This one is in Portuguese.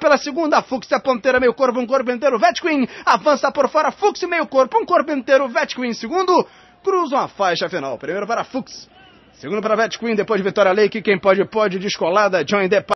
pela segunda, Fux a ponteira, meio corpo, um corpo inteiro, Vet Queen, avança por fora, Fux meio corpo, um corpo inteiro, Vet Queen, segundo, cruzam a faixa final, primeiro para Fux, segundo para Vet Queen, depois Vitória Lake, quem pode, pode, descolada, John Depp.